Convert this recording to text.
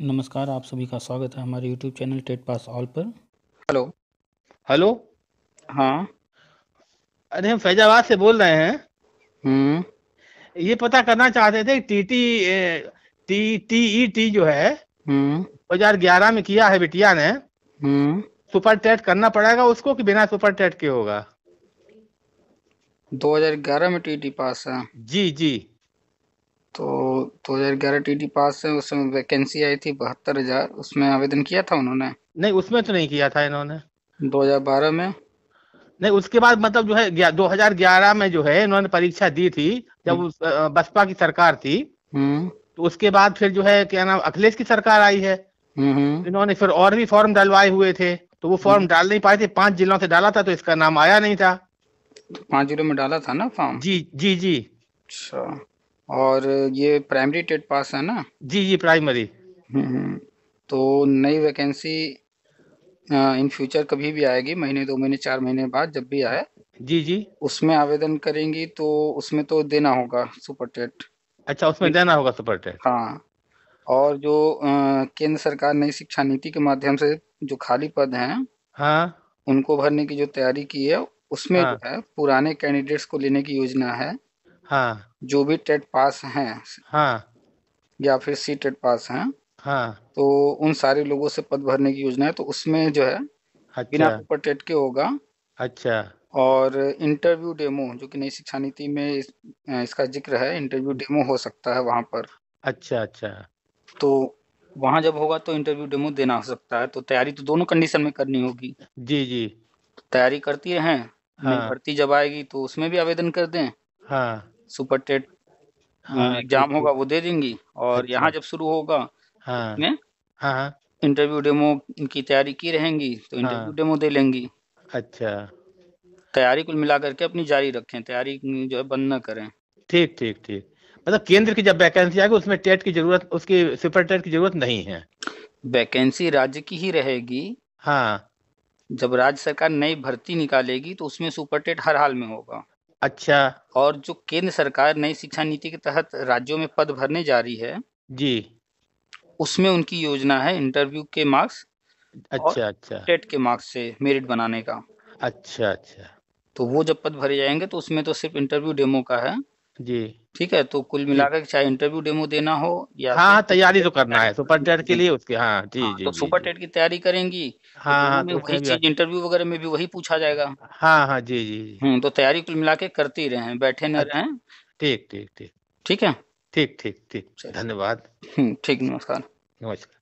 नमस्कार आप सभी का स्वागत है हमारे YouTube channel TET pass all पर हेलो हेलो हाँ अरे हम फैजाबाद से बोल रहे हैं हम्म ये पता करना चाहते थे T T T T E T जो है हम्म। दो हजार ग्यारह में किया है बिटिया ने हम्म। सुपर टेट करना पड़ेगा उसको कि बिना सुपर टेट के होगा 2011 में टी टी पास है जी जी तो 2011 डी पास है उसमें वैकेंसी आई थी बहत्तर हजार उसमें आवेदन किया था उन्होंने नहीं उसमें तो नहीं किया था इन्होंने 2012 में नहीं उसके बाद मतलब जो है 2011 में जो है इन्होंने परीक्षा दी थी जब हम्म। बसपा की सरकार थी हम्म। तो उसके बाद फिर जो है क्या नाम अखिलेश की सरकार आई है हम्म, इन्होंने फिर और भी फॉर्म डलवाए हुए थे तो वो फॉर्म डाल नहीं पाए थे पांच जिलों से डाला था तो इसका नाम आया नहीं था तो पांच जिलों में डाला था ना फॉर्म जी जी जी अच्छा और ये प्राइमरी टेट पास है ना जी जी प्राइमरी हम्म, हम्म। तो नई वैकेंसी इन फ्यूचर कभी भी आएगी महीने दो महीने चार महीने बाद जब भी आए जी जी उसमें आवेदन करेंगी तो उसमें तो देना होगा सुपर टेट अच्छा उसमें देना होगा सुपर टेट हाँ और जो केंद्र सरकार नई शिक्षा नीति के माध्यम से जो खाली पद हैं हाँ उनको भरने की जो तैयारी की है उसमें हाँ, जो है पुराने कैंडिडेट्स को लेने की योजना है हाँ जो भी टेट पास हैं हाँ या फिर सी टेट पास हैं हाँ तो उन सारे लोगों से पद भरने की योजना है तो उसमें जो है बिना अच्छा पेपर टेट के होगा अच्छा और इंटरव्यू डेमो जो कि नई शिक्षा नीति में इस, इसका जिक्र है इंटरव्यू डेमो हो सकता है वहां पर अच्छा अच्छा तो वहां जब होगा तो इंटरव्यू डेमो देना हो सकता है तो तैयारी तो दोनों कंडीशन में करनी होगी जी जी तैयारी करती रहें हाँ। नहीं भर्ती जब आएगी तो उसमें भी आवेदन कर दें हाँ सुपर टेट हाँ, हाँ, एग्जाम होगा वो दे देंगी और अच्छा। यहाँ जब शुरू होगा हाँ।, हाँ, हाँ, इंटरव्यू डेमो की तैयारी की रहेंगी तो इंटरव्यू हाँ, डेमो दे लेंगी अच्छा तैयारी कुल मिला करके अपनी जारी रखें तैयारी जो है बंद न करें ठीक ठीक ठीक मतलब केंद्र की जब वैकेंसी आएगी उसमें टेट की जरूरत उसकी सुपर टेट की जरूरत नहीं है वैकेंसी राज्य की ही रहेगी हाँ जब राज्य सरकार नई भर्ती निकालेगी तो उसमें सुपर टेट हर हाल में होगा अच्छा और जो केंद्र सरकार नई शिक्षा नीति के तहत राज्यों में पद भरने जा रही है जी उसमें उनकी योजना है इंटरव्यू के मार्क्स अच्छा अच्छा टेट के मार्क्स से मेरिट बनाने का अच्छा अच्छा तो वो जब पद भरे जाएंगे तो उसमें तो सिर्फ इंटरव्यू डेमो का है जी ठीक है तो कुल मिलाकर चाहे इंटरव्यू डेमो देना हो या हाँ तैयारी तो करना है सुपर टेट के लिए उसके हाँ जी हाँ, जी तो सुपर टेट की तैयारी करेंगी तो हाँ तो वही चीज इंटरव्यू वगैरह में भी वही पूछा जाएगा हाँ हाँ जी जी हम्म तो तैयारी कुल मिला के करते ही रहे बैठे न अच्छा। रहे ठीक ठीक ठीक ठीक है ठीक ठीक ठीक धन्यवाद हम्म, ठीक नमस्कार नमस्कार